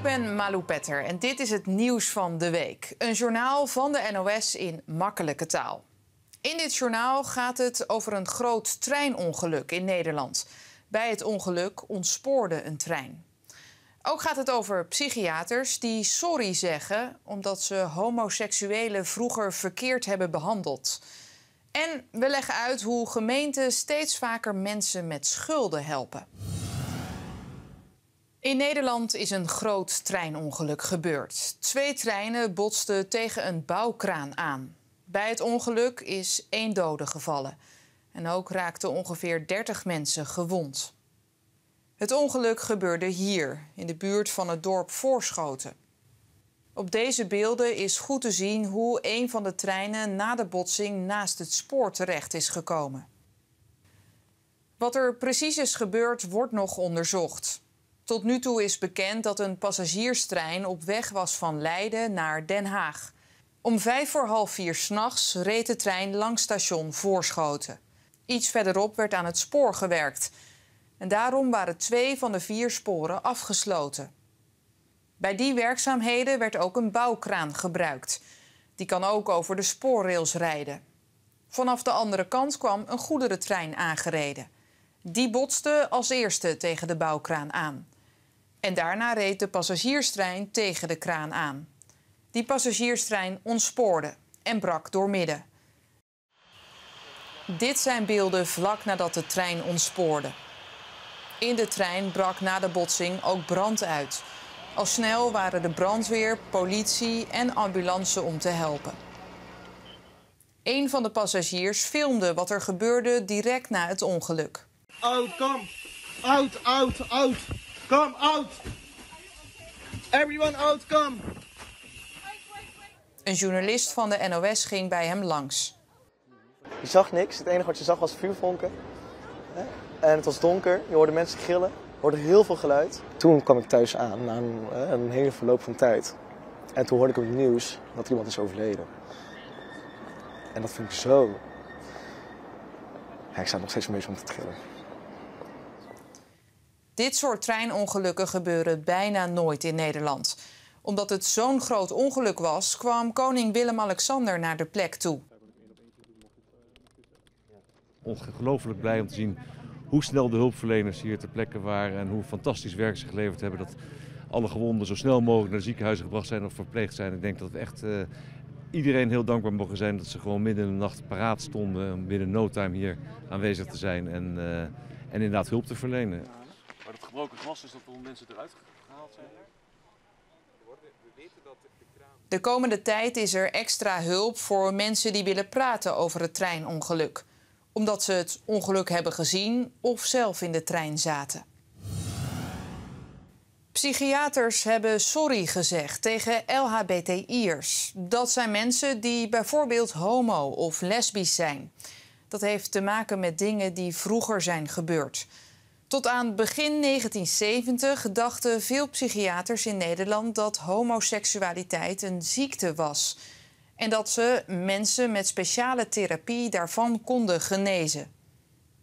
Ik ben Malou Petter en dit is het nieuws van de week. Een journaal van de NOS in makkelijke taal. In dit journaal gaat het over een groot treinongeluk in Nederland. Bij het ongeluk ontspoorde een trein. Ook gaat het over psychiaters die sorry zeggen omdat ze homoseksuelen vroeger verkeerd hebben behandeld. En we leggen uit hoe gemeenten steeds vaker mensen met schulden helpen. In Nederland is een groot treinongeluk gebeurd. Twee treinen botsten tegen een bouwkraan aan. Bij het ongeluk is één dode gevallen. En ook raakten ongeveer 30 mensen gewond. Het ongeluk gebeurde hier, in de buurt van het dorp Voorschoten. Op deze beelden is goed te zien hoe een van de treinen na de botsing naast het spoor terecht is gekomen. Wat er precies is gebeurd, wordt nog onderzocht. Tot nu toe is bekend dat een passagierstrein op weg was van Leiden naar Den Haag. Om vijf voor half vier s'nachts reed de trein langs station Voorschoten. Iets verderop werd aan het spoor gewerkt. En daarom waren twee van de vier sporen afgesloten. Bij die werkzaamheden werd ook een bouwkraan gebruikt. Die kan ook over de spoorrails rijden. Vanaf de andere kant kwam een goederentrein aangereden. Die botste als eerste tegen de bouwkraan aan. En daarna reed de passagierstrein tegen de kraan aan. Die passagierstrein ontspoorde en brak midden. Dit zijn beelden vlak nadat de trein ontspoorde. In de trein brak na de botsing ook brand uit. Al snel waren de brandweer, politie en ambulance om te helpen. Een van de passagiers filmde wat er gebeurde direct na het ongeluk. Oud, oh, kom. Oud, oud, oud. Kom out! Everyone out, come! Een journalist van de NOS ging bij hem langs. Je zag niks. Het enige wat je zag was vuurvonken. En het was donker. Je hoorde mensen gillen. Je hoorde heel veel geluid. Toen kwam ik thuis aan, na een, een hele verloop van tijd. En toen hoorde ik op het nieuws dat iemand is overleden. En dat vind ik zo... Ja, ik sta nog steeds een om te trillen. Dit soort treinongelukken gebeuren bijna nooit in Nederland. Omdat het zo'n groot ongeluk was, kwam koning Willem-Alexander naar de plek toe. Ongelooflijk blij om te zien hoe snel de hulpverleners hier ter plekke waren en hoe fantastisch werk ze geleverd hebben. Dat alle gewonden zo snel mogelijk naar ziekenhuizen gebracht zijn of verpleegd zijn. Ik denk dat we echt eh, iedereen heel dankbaar mogen zijn dat ze gewoon midden in de nacht paraat stonden om binnen no time hier aanwezig te zijn en, eh, en inderdaad hulp te verlenen. Maar gebroken glas is dat mensen eruit gehaald zijn? De komende tijd is er extra hulp voor mensen die willen praten over het treinongeluk. Omdat ze het ongeluk hebben gezien of zelf in de trein zaten. Psychiaters hebben sorry gezegd tegen LHBTI'ers. Dat zijn mensen die bijvoorbeeld homo of lesbisch zijn. Dat heeft te maken met dingen die vroeger zijn gebeurd. Tot aan begin 1970 dachten veel psychiaters in Nederland dat homoseksualiteit een ziekte was. En dat ze mensen met speciale therapie daarvan konden genezen.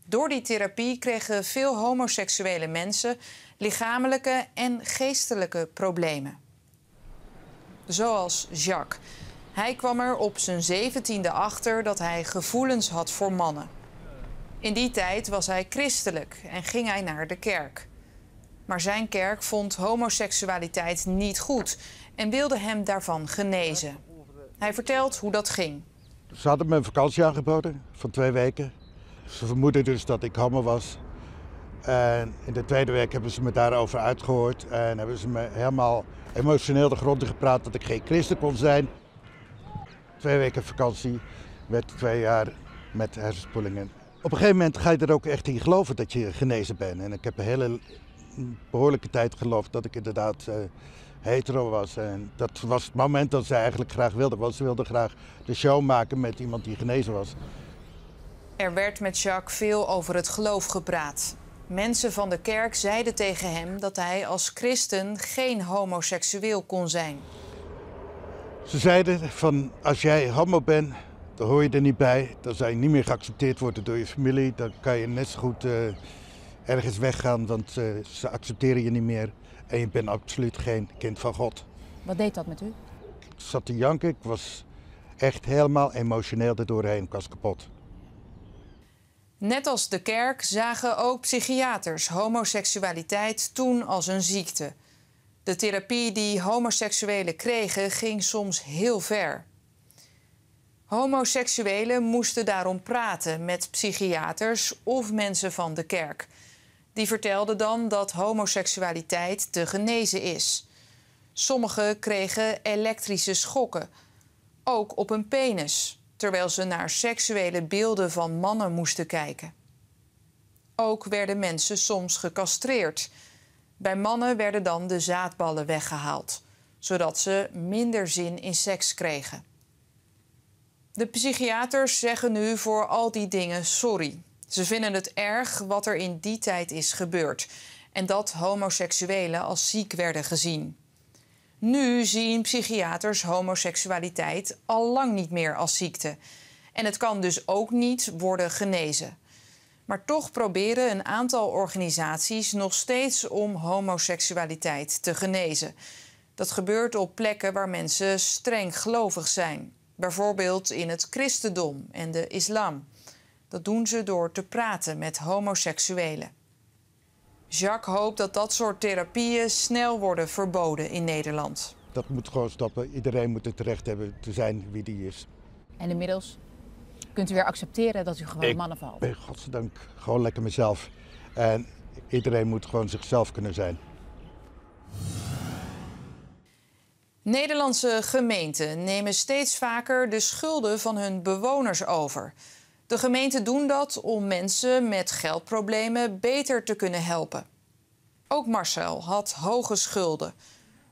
Door die therapie kregen veel homoseksuele mensen lichamelijke en geestelijke problemen. Zoals Jacques. Hij kwam er op zijn zeventiende achter dat hij gevoelens had voor mannen. In die tijd was hij christelijk en ging hij naar de kerk. Maar zijn kerk vond homoseksualiteit niet goed en wilde hem daarvan genezen. Hij vertelt hoe dat ging. Ze hadden me een vakantie aangeboden van twee weken. Ze vermoedden dus dat ik homo was. En in de tweede week hebben ze me daarover uitgehoord en hebben ze me helemaal emotioneel de grond gepraat dat ik geen christen kon zijn. Twee weken vakantie werd twee jaar met hersenspoelingen op een gegeven moment ga je er ook echt in geloven dat je genezen bent. En ik heb een hele behoorlijke tijd geloofd dat ik inderdaad eh, hetero was. En dat was het moment dat ze eigenlijk graag wilde. Want ze wilde graag de show maken met iemand die genezen was. Er werd met Jacques veel over het geloof gepraat. Mensen van de kerk zeiden tegen hem dat hij als christen geen homoseksueel kon zijn. Ze zeiden van als jij homo bent, daar hoor je er niet bij. zijn je niet meer geaccepteerd worden door je familie, dan kan je net zo goed eh, ergens weggaan, want eh, ze accepteren je niet meer. En je bent absoluut geen kind van God. Wat deed dat met u? Ik zat te janken. Ik was echt helemaal emotioneel erdoorheen. Ik was kapot. Net als de kerk zagen ook psychiaters homoseksualiteit toen als een ziekte. De therapie die homoseksuelen kregen ging soms heel ver. Homoseksuelen moesten daarom praten met psychiaters of mensen van de kerk. Die vertelden dan dat homoseksualiteit te genezen is. Sommigen kregen elektrische schokken, ook op hun penis, terwijl ze naar seksuele beelden van mannen moesten kijken. Ook werden mensen soms gecastreerd. Bij mannen werden dan de zaadballen weggehaald, zodat ze minder zin in seks kregen. De psychiaters zeggen nu voor al die dingen sorry. Ze vinden het erg wat er in die tijd is gebeurd en dat homoseksuelen als ziek werden gezien. Nu zien psychiaters homoseksualiteit al lang niet meer als ziekte. En het kan dus ook niet worden genezen. Maar toch proberen een aantal organisaties nog steeds om homoseksualiteit te genezen. Dat gebeurt op plekken waar mensen streng gelovig zijn. Bijvoorbeeld in het christendom en de islam. Dat doen ze door te praten met homoseksuelen. Jacques hoopt dat dat soort therapieën snel worden verboden in Nederland. Dat moet gewoon stoppen. Iedereen moet het recht hebben te zijn wie die is. En inmiddels kunt u weer accepteren dat u gewoon mannen valt? Ik ben godzijdank gewoon lekker mezelf. En iedereen moet gewoon zichzelf kunnen zijn. Nederlandse gemeenten nemen steeds vaker de schulden van hun bewoners over. De gemeenten doen dat om mensen met geldproblemen beter te kunnen helpen. Ook Marcel had hoge schulden.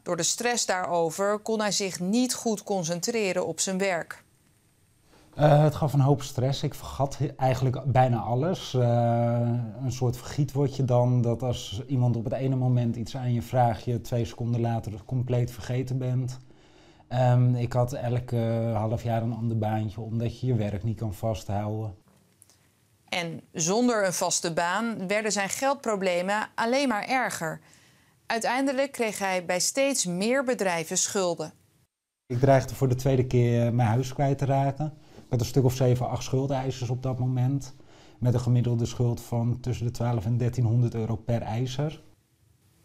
Door de stress daarover kon hij zich niet goed concentreren op zijn werk. Eh, het gaf een hoop stress. Ik vergat eigenlijk bijna alles. Eh, een soort vergiet word je dan dat als iemand op het ene moment iets aan je vraagt, je twee seconden later compleet vergeten bent. Ehm, ik had elke half jaar een ander baantje omdat je je werk niet kan vasthouden. En zonder een vaste baan werden zijn geldproblemen alleen maar erger. Uiteindelijk kreeg hij bij steeds meer bedrijven schulden. Ik dreigde voor de tweede keer mijn huis kwijt te raken met een stuk of 7, 8 schuldeisers op dat moment. Met een gemiddelde schuld van tussen de 12 en 1300 euro per eiser.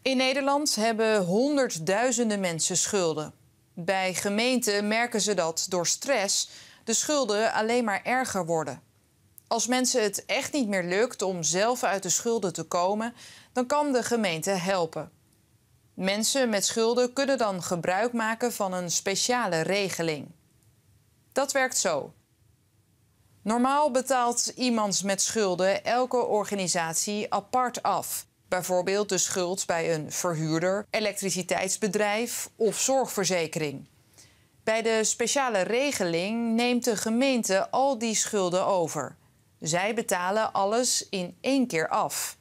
In Nederland hebben honderdduizenden mensen schulden. Bij gemeenten merken ze dat door stress de schulden alleen maar erger worden. Als mensen het echt niet meer lukt om zelf uit de schulden te komen, dan kan de gemeente helpen. Mensen met schulden kunnen dan gebruik maken van een speciale regeling. Dat werkt zo. Normaal betaalt iemand met schulden elke organisatie apart af. Bijvoorbeeld de schuld bij een verhuurder, elektriciteitsbedrijf of zorgverzekering. Bij de speciale regeling neemt de gemeente al die schulden over. Zij betalen alles in één keer af.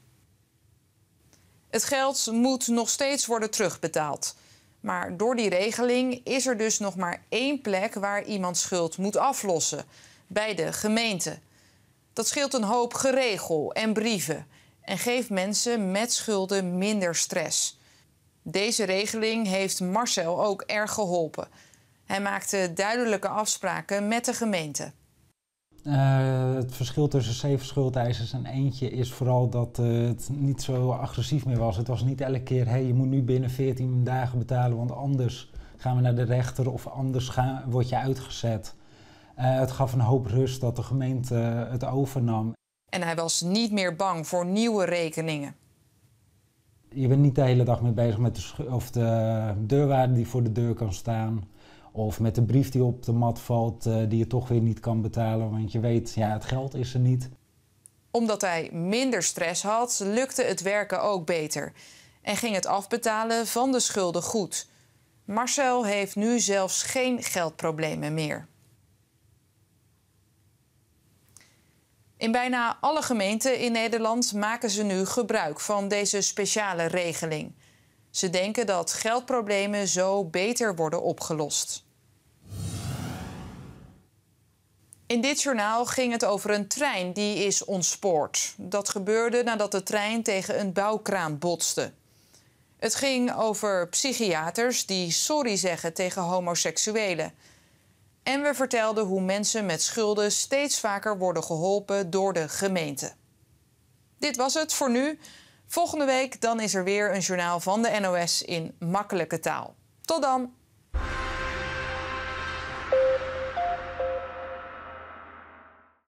Het geld moet nog steeds worden terugbetaald. Maar door die regeling is er dus nog maar één plek waar iemand schuld moet aflossen bij de gemeente. Dat scheelt een hoop geregel en brieven en geeft mensen met schulden minder stress. Deze regeling heeft Marcel ook erg geholpen. Hij maakte duidelijke afspraken met de gemeente. Eh, het verschil tussen zeven schuldeisers en eentje is vooral dat eh, het niet zo agressief meer was. Het was niet elke keer, hey, je moet nu binnen 14 dagen betalen, want anders gaan we naar de rechter of anders gaan, word je uitgezet. Eh, het gaf een hoop rust dat de gemeente eh, het overnam. En hij was niet meer bang voor nieuwe rekeningen. Je bent niet de hele dag mee bezig met de, of de deurwaarde die voor de deur kan staan. Of met de brief die op de mat valt, eh, die je toch weer niet kan betalen. Want je weet, ja, het geld is er niet. Omdat hij minder stress had, lukte het werken ook beter. En ging het afbetalen van de schulden goed. Marcel heeft nu zelfs geen geldproblemen meer. In bijna alle gemeenten in Nederland maken ze nu gebruik van deze speciale regeling. Ze denken dat geldproblemen zo beter worden opgelost. In dit journaal ging het over een trein die is ontspoord. Dat gebeurde nadat de trein tegen een bouwkraan botste. Het ging over psychiaters die sorry zeggen tegen homoseksuelen. En we vertelden hoe mensen met schulden steeds vaker worden geholpen door de gemeente. Dit was het voor nu. Volgende week dan is er weer een journaal van de NOS in makkelijke taal. Tot dan!